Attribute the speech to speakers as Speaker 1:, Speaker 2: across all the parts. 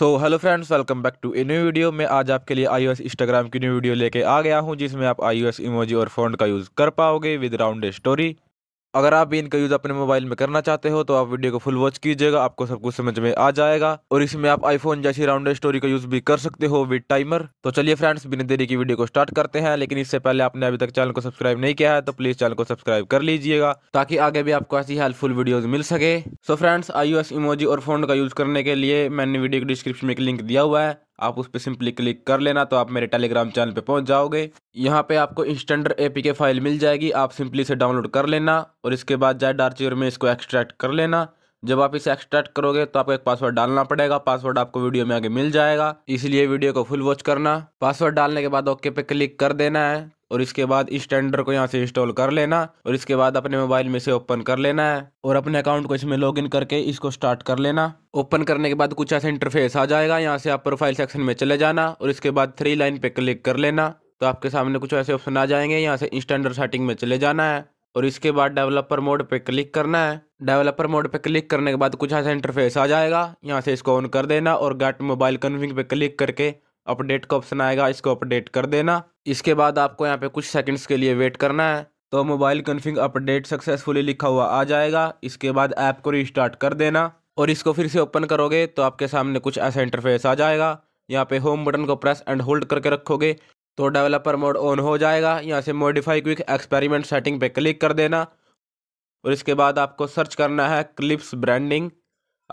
Speaker 1: so hello friends welcome back to a new video मैं आज आपके लिए आई इंस्टाग्राम की न्यू वीडियो लेके आ गया हूँ जिसमें आप आई इमोजी और फोन का यूज़ कर पाओगे विद राउंड स्टोरी अगर आप भी इनका यूज़ अपने मोबाइल में करना चाहते हो तो आप वीडियो को फुल वॉच कीजिएगा आपको सब कुछ समझ में आ जाएगा और इसमें आप आईफोन जैसी राउंडेड स्टोरी का यूज़ भी कर सकते हो विद टाइमर तो चलिए फ्रेंड्स बिना देरी की वीडियो को स्टार्ट करते हैं लेकिन इससे पहले आपने अभी तक चैनल को सब्सक्राइब नहीं किया है तो प्लीज़ चैनल को सब्सक्राइब कर लीजिएगा ताकि आगे भी आपको ऐसी हेल्पफुल वीडियोज़ मिल सके सो फ्रेंड्स आई इमोजी और फोन का यूज़ करने के लिए मैंने वीडियो को डिस्क्रिप्शन में एक लिंक दिया हुआ है आप उस पर सिंपली क्लिक कर लेना तो आप मेरे टेलीग्राम चैनल पे पहुंच जाओगे यहाँ पे आपको इंस्टेंडर एपीके फाइल मिल जाएगी आप सिंपली इसे डाउनलोड कर लेना और इसके बाद जाए डार्चियर में इसको एक्सट्रैक्ट कर लेना जब आप इसे एक्सट्रैक्ट करोगे तो आपको एक पासवर्ड डालना पड़ेगा पासवर्ड आपको वीडियो में आगे मिल जाएगा इसलिए वीडियो को फुल वॉच करना पासवर्ड डालने के बाद ओके पे क्लिक कर देना है और इसके बाद इस टेंडर को यहाँ से इंस्टॉल कर लेना और इसके बाद अपने मोबाइल में से ओपन कर लेना है और अपने अकाउंट को इसमें लॉगिन करके इसको स्टार्ट कर लेना ओपन करने के बाद कुछ ऐसा इंटरफेस आ जाएगा यहाँ से आप प्रोफाइल सेक्शन में चले जाना और इसके बाद थ्री लाइन पे क्लिक कर लेना तो आपके सामने कुछ ऐसे ऑप्शन आ जाएंगे यहाँ से इंस्टेंडर सेटिंग में चले जाना है और इसके बाद डेवलपर मोड पे क्लिक करना है डेवलपर मोड पे क्लिक करने के बाद कुछ ऐसा इंटरफेस आ जाएगा यहाँ से इसको ऑन कर देना और गेट मोबाइल कन्विंग पे क्लिक करके अपडेट का ऑप्शन आएगा इसको अपडेट कर देना इसके बाद आपको यहाँ पे कुछ सेकंड्स के लिए वेट करना है तो मोबाइल कन्फिंग अपडेट सक्सेसफुली लिखा हुआ आ जाएगा इसके बाद ऐप को रिस्टार्ट कर देना और इसको फिर से ओपन करोगे तो आपके सामने कुछ ऐसा इंटरफेस आ जाएगा यहाँ पे होम बटन को प्रेस एंड होल्ड करके रखोगे तो डेवलपर मोड ऑन हो जाएगा यहाँ से मॉडिफाई क्विक एक्सपेरिमेंट सेटिंग पे क्लिक कर देना और इसके बाद आपको सर्च करना है क्लिप्स ब्रांडिंग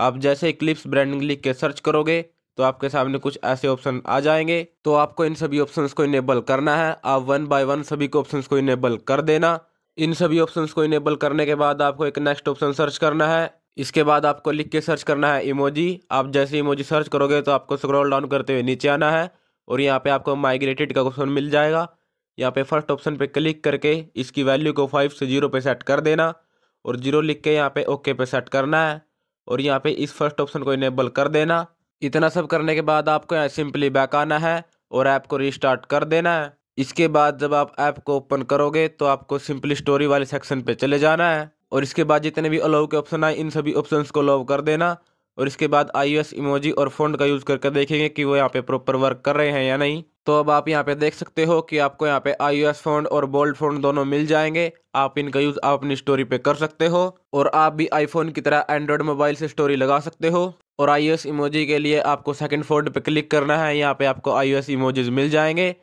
Speaker 1: आप जैसे क्लिप्स ब्रांडिंग लिख के सर्च करोगे तो आपके सामने कुछ ऐसे ऑप्शन आ जाएंगे तो आपको इन सभी ऑप्शंस को इनेबल करना है आप वन बाय वन सभी को ऑप्शंस को इनेबल कर देना इन सभी ऑप्शंस को इनेबल करने के बाद आपको एक नेक्स्ट ऑप्शन सर्च करना है इसके बाद आपको लिख के सर्च करना है इमोजी आप जैसे इमोजी सर्च करोगे तो आपको स्क्रॉल डाउन करते हुए नीचे आना है और यहाँ पे आपको माइग्रेटेड का ऑप्शन मिल जाएगा यहाँ पे फर्स्ट ऑप्शन पे क्लिक करके इसकी वैल्यू को फाइव से जीरो पे सेट कर देना और जीरो लिख के यहाँ पे ओके पे सेट करना है और यहाँ पे इस फर्स्ट ऑप्शन को इनेबल कर देना इतना सब करने के बाद आपको यहाँ सिंपली बैक आना है और ऐप को रिस्टार्ट कर देना है इसके बाद जब आप ऐप को ओपन करोगे तो आपको सिंपली स्टोरी वाले सेक्शन पे चले जाना है और इसके बाद जितने भी अलाउ के ऑप्शन आए इन सभी ऑप्शन को अलाउ कर देना और इसके बाद आई इमोजी और फोन का यूज़ करके देखेंगे कि वो यहाँ पे प्रॉपर वर्क कर रहे हैं या नहीं तो अब आप यहाँ पे देख सकते हो कि आपको यहाँ पे आई ओ फोन और बोल्ड फोन दोनों मिल जाएंगे आप इनका यूज़ आप अपनी स्टोरी पे कर सकते हो और आप भी आईफोन की तरह एंड्रॉयड मोबाइल से स्टोरी लगा सकते हो और आई इमोजी के लिए आपको सेकंड फोल्ड पर क्लिक करना है यहाँ पे आपको आई ओ इमोजीज मिल जाएंगे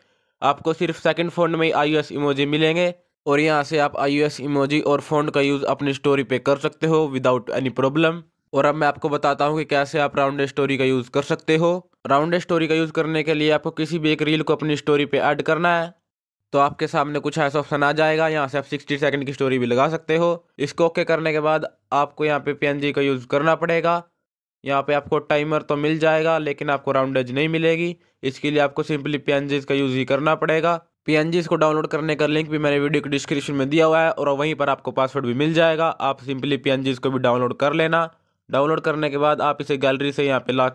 Speaker 1: आपको सिर्फ सेकंड फोल्ड में ही आई ओ इमोजी मिलेंगे और यहाँ से आप आई ओ इमोजी और फोन का यूज़ अपनी स्टोरी पे कर सकते हो विदाउट एनी प्रॉब्लम और अब मैं आपको बताता हूँ कि कैसे आप राउंड स्टोरी का यूज़ कर सकते हो राउंड स्टोरी का यूज़ करने के लिए आपको किसी भी एक रील को अपनी स्टोरी पर ऐड करना है तो आपके सामने कुछ ऐसा ऑप्शन आ जाएगा यहाँ से आप 60 सेकंड की स्टोरी भी लगा सकते हो इसको ओके करने के बाद आपको यहाँ पे पी का यूज़ करना पड़ेगा यहाँ पे आपको टाइमर तो मिल जाएगा लेकिन आपको राउंड एज नहीं मिलेगी इसके लिए आपको सिंपली पी का यूज़ ही करना पड़ेगा पी को डाउनलोड करने का लिंक भी मैंने वीडियो के डिस्क्रिप्शन में दिया हुआ है और वहीं पर आपको पासवर्ड भी मिल जाएगा आप सिंपली पी को भी डाउनलोड कर लेना डाउनलोड करने के बाद आप इसे गैलरी से यहाँ पे ला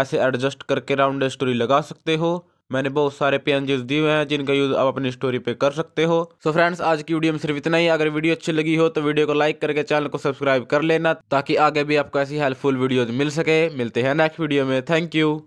Speaker 1: ऐसे एडजस्ट करके राउंड स्टोरी लगा सकते हो मैंने बहुत सारे पेंजेस दिए हुए हैं जिनका यूज़ आप अपनी स्टोरी पे कर सकते हो सो so फ्रेंड्स आज की वीडियो में सिर्फ इतना ही अगर वीडियो अच्छी लगी हो तो वीडियो को लाइक करके चैनल को सब्सक्राइब कर लेना ताकि आगे भी आपको ऐसी हेल्पफुल वीडियो मिल सके मिलते हैं नेक्स्ट वीडियो में थैंक यू